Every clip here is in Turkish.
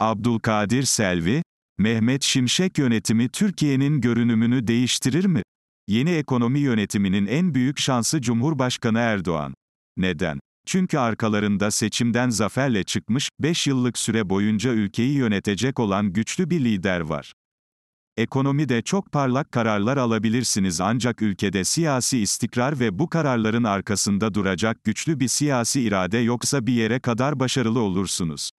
Abdülkadir Selvi, Mehmet Şimşek yönetimi Türkiye'nin görünümünü değiştirir mi? Yeni ekonomi yönetiminin en büyük şansı Cumhurbaşkanı Erdoğan. Neden? Çünkü arkalarında seçimden zaferle çıkmış, 5 yıllık süre boyunca ülkeyi yönetecek olan güçlü bir lider var. Ekonomide çok parlak kararlar alabilirsiniz ancak ülkede siyasi istikrar ve bu kararların arkasında duracak güçlü bir siyasi irade yoksa bir yere kadar başarılı olursunuz.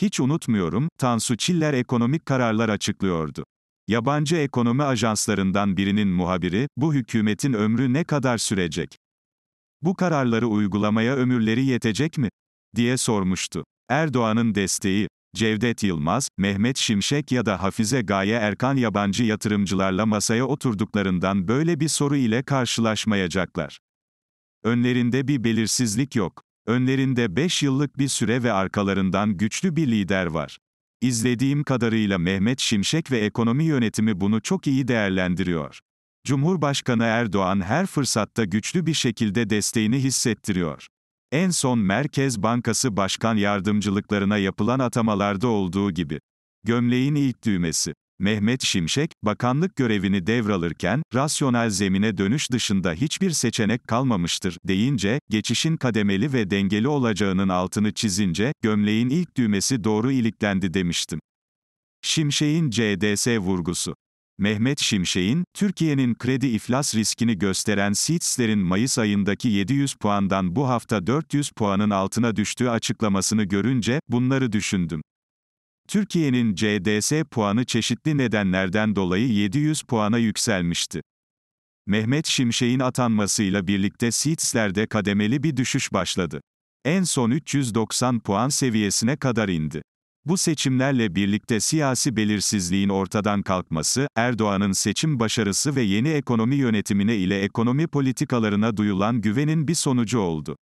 Hiç unutmuyorum, Tansu Çiller ekonomik kararlar açıklıyordu. Yabancı ekonomi ajanslarından birinin muhabiri, bu hükümetin ömrü ne kadar sürecek? Bu kararları uygulamaya ömürleri yetecek mi? diye sormuştu. Erdoğan'ın desteği, Cevdet Yılmaz, Mehmet Şimşek ya da Hafize Gaye Erkan yabancı yatırımcılarla masaya oturduklarından böyle bir soru ile karşılaşmayacaklar. Önlerinde bir belirsizlik yok. Önlerinde 5 yıllık bir süre ve arkalarından güçlü bir lider var. İzlediğim kadarıyla Mehmet Şimşek ve ekonomi yönetimi bunu çok iyi değerlendiriyor. Cumhurbaşkanı Erdoğan her fırsatta güçlü bir şekilde desteğini hissettiriyor. En son Merkez Bankası Başkan Yardımcılıklarına yapılan atamalarda olduğu gibi. Gömleğin ilk düğmesi. Mehmet Şimşek, bakanlık görevini devralırken, rasyonel zemine dönüş dışında hiçbir seçenek kalmamıştır, deyince, geçişin kademeli ve dengeli olacağının altını çizince, gömleğin ilk düğmesi doğru iliklendi demiştim. Şimşek'in CDS vurgusu Mehmet Şimşek'in, Türkiye'nin kredi iflas riskini gösteren Sitsler'in Mayıs ayındaki 700 puandan bu hafta 400 puanın altına düştüğü açıklamasını görünce, bunları düşündüm. Türkiye'nin CDS puanı çeşitli nedenlerden dolayı 700 puana yükselmişti. Mehmet Şimşek'in atanmasıyla birlikte SİTS'lerde kademeli bir düşüş başladı. En son 390 puan seviyesine kadar indi. Bu seçimlerle birlikte siyasi belirsizliğin ortadan kalkması, Erdoğan'ın seçim başarısı ve yeni ekonomi yönetimine ile ekonomi politikalarına duyulan güvenin bir sonucu oldu.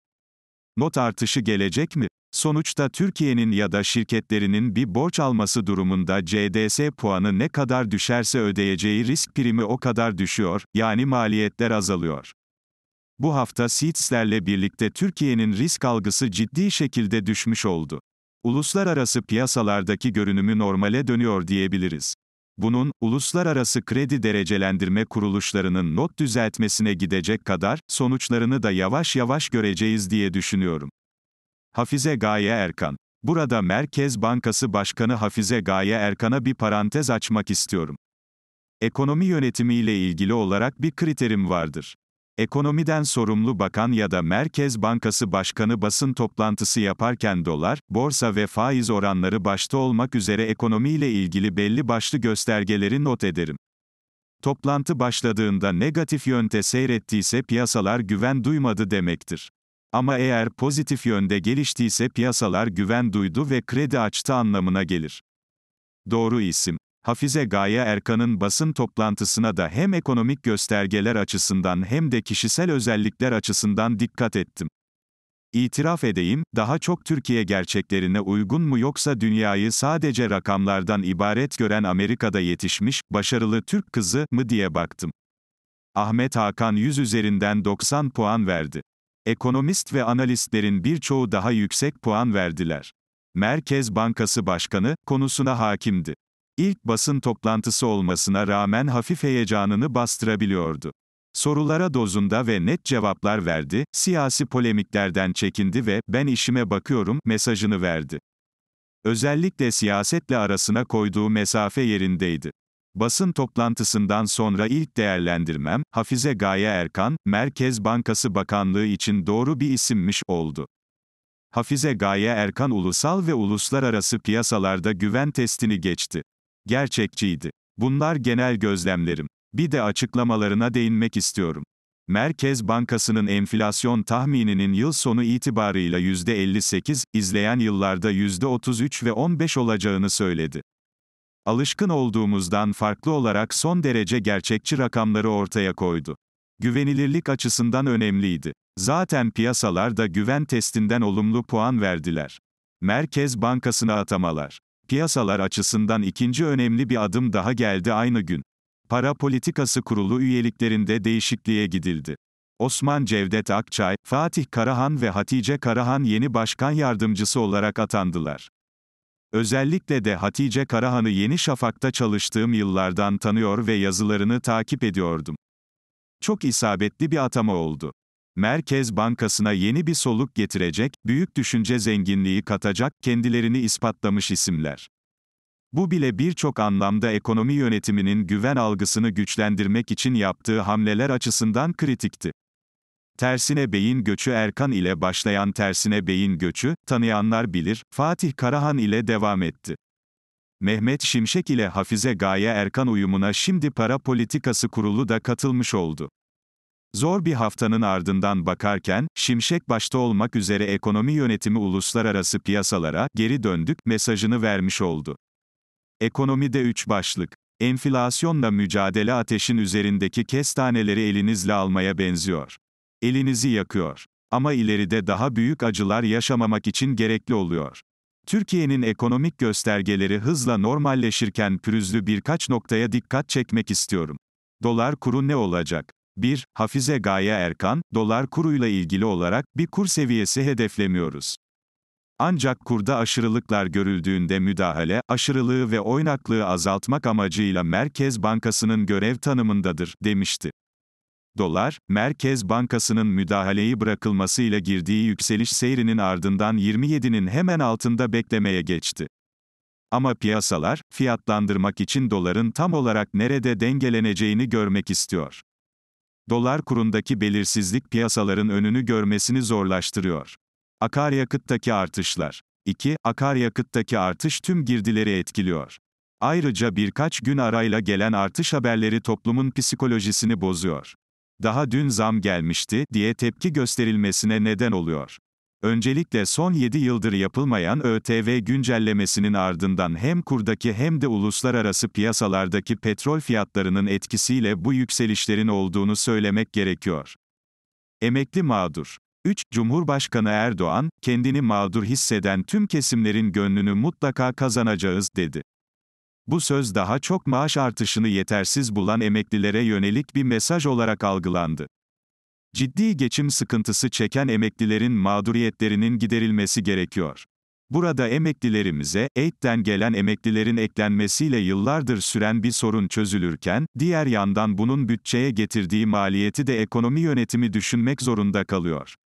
Not artışı gelecek mi? Sonuçta Türkiye'nin ya da şirketlerinin bir borç alması durumunda CDS puanı ne kadar düşerse ödeyeceği risk primi o kadar düşüyor, yani maliyetler azalıyor. Bu hafta SEEDS'lerle birlikte Türkiye'nin risk algısı ciddi şekilde düşmüş oldu. Uluslararası piyasalardaki görünümü normale dönüyor diyebiliriz. Bunun, uluslararası kredi derecelendirme kuruluşlarının not düzeltmesine gidecek kadar, sonuçlarını da yavaş yavaş göreceğiz diye düşünüyorum. Hafize Gaye Erkan. Burada Merkez Bankası Başkanı Hafize Gaye Erkan'a bir parantez açmak istiyorum. Ekonomi yönetimi ile ilgili olarak bir kriterim vardır. Ekonomiden sorumlu bakan ya da Merkez Bankası Başkanı basın toplantısı yaparken dolar, borsa ve faiz oranları başta olmak üzere ekonomi ile ilgili belli başlı göstergeleri not ederim. Toplantı başladığında negatif yönde seyrettiyse piyasalar güven duymadı demektir. Ama eğer pozitif yönde geliştiyse piyasalar güven duydu ve kredi açtı anlamına gelir. Doğru isim. Hafize Gaye Erkan'ın basın toplantısına da hem ekonomik göstergeler açısından hem de kişisel özellikler açısından dikkat ettim. İtiraf edeyim, daha çok Türkiye gerçeklerine uygun mu yoksa dünyayı sadece rakamlardan ibaret gören Amerika'da yetişmiş, başarılı Türk kızı mı diye baktım. Ahmet Hakan 100 üzerinden 90 puan verdi. Ekonomist ve analistlerin birçoğu daha yüksek puan verdiler. Merkez Bankası Başkanı konusuna hakimdi. İlk basın toplantısı olmasına rağmen hafif heyecanını bastırabiliyordu. Sorulara dozunda ve net cevaplar verdi, siyasi polemiklerden çekindi ve ben işime bakıyorum mesajını verdi. Özellikle siyasetle arasına koyduğu mesafe yerindeydi. Basın toplantısından sonra ilk değerlendirmem, Hafize Gaye Erkan, Merkez Bankası Bakanlığı için doğru bir isimmiş, oldu. Hafize Gaye Erkan ulusal ve uluslararası piyasalarda güven testini geçti. Gerçekçiydi. Bunlar genel gözlemlerim. Bir de açıklamalarına değinmek istiyorum. Merkez Bankası'nın enflasyon tahmininin yıl sonu itibarıyla %58, izleyen yıllarda %33 ve 15 olacağını söyledi alışkın olduğumuzdan farklı olarak son derece gerçekçi rakamları ortaya koydu. Güvenilirlik açısından önemliydi. Zaten piyasalar da güven testinden olumlu puan verdiler. Merkez Bankası'na atamalar. Piyasalar açısından ikinci önemli bir adım daha geldi aynı gün. Para Politikası Kurulu üyeliklerinde değişikliğe gidildi. Osman Cevdet Akçay, Fatih Karahan ve Hatice Karahan yeni başkan yardımcısı olarak atandılar. Özellikle de Hatice Karahan'ı Yeni Şafak'ta çalıştığım yıllardan tanıyor ve yazılarını takip ediyordum. Çok isabetli bir atama oldu. Merkez Bankası'na yeni bir soluk getirecek, büyük düşünce zenginliği katacak, kendilerini ispatlamış isimler. Bu bile birçok anlamda ekonomi yönetiminin güven algısını güçlendirmek için yaptığı hamleler açısından kritikti. Tersine beyin göçü Erkan ile başlayan tersine beyin göçü, tanıyanlar bilir, Fatih Karahan ile devam etti. Mehmet Şimşek ile Hafize Gaye Erkan uyumuna şimdi para politikası kurulu da katılmış oldu. Zor bir haftanın ardından bakarken, Şimşek başta olmak üzere ekonomi yönetimi uluslararası piyasalara geri döndük mesajını vermiş oldu. Ekonomide üç başlık. Enflasyonla mücadele ateşin üzerindeki kestaneleri elinizle almaya benziyor elinizi yakıyor. Ama ileride daha büyük acılar yaşamamak için gerekli oluyor. Türkiye'nin ekonomik göstergeleri hızla normalleşirken pürüzlü birkaç noktaya dikkat çekmek istiyorum. Dolar kuru ne olacak? 1. Hafize Gaye Erkan, dolar kuruyla ilgili olarak bir kur seviyesi hedeflemiyoruz. Ancak kurda aşırılıklar görüldüğünde müdahale, aşırılığı ve oynaklığı azaltmak amacıyla Merkez Bankası'nın görev tanımındadır, demişti. Dolar, Merkez Bankası'nın müdahaleyi bırakılmasıyla girdiği yükseliş seyrinin ardından 27'nin hemen altında beklemeye geçti. Ama piyasalar, fiyatlandırmak için doların tam olarak nerede dengeleneceğini görmek istiyor. Dolar kurundaki belirsizlik piyasaların önünü görmesini zorlaştırıyor. Akaryakıttaki artışlar. 2. Akaryakıttaki artış tüm girdileri etkiliyor. Ayrıca birkaç gün arayla gelen artış haberleri toplumun psikolojisini bozuyor daha dün zam gelmişti diye tepki gösterilmesine neden oluyor. Öncelikle son 7 yıldır yapılmayan ÖTV güncellemesinin ardından hem kurdaki hem de uluslararası piyasalardaki petrol fiyatlarının etkisiyle bu yükselişlerin olduğunu söylemek gerekiyor. Emekli mağdur 3. Cumhurbaşkanı Erdoğan, kendini mağdur hisseden tüm kesimlerin gönlünü mutlaka kazanacağız, dedi. Bu söz daha çok maaş artışını yetersiz bulan emeklilere yönelik bir mesaj olarak algılandı. Ciddi geçim sıkıntısı çeken emeklilerin mağduriyetlerinin giderilmesi gerekiyor. Burada emeklilerimize, EYT'den gelen emeklilerin eklenmesiyle yıllardır süren bir sorun çözülürken, diğer yandan bunun bütçeye getirdiği maliyeti de ekonomi yönetimi düşünmek zorunda kalıyor.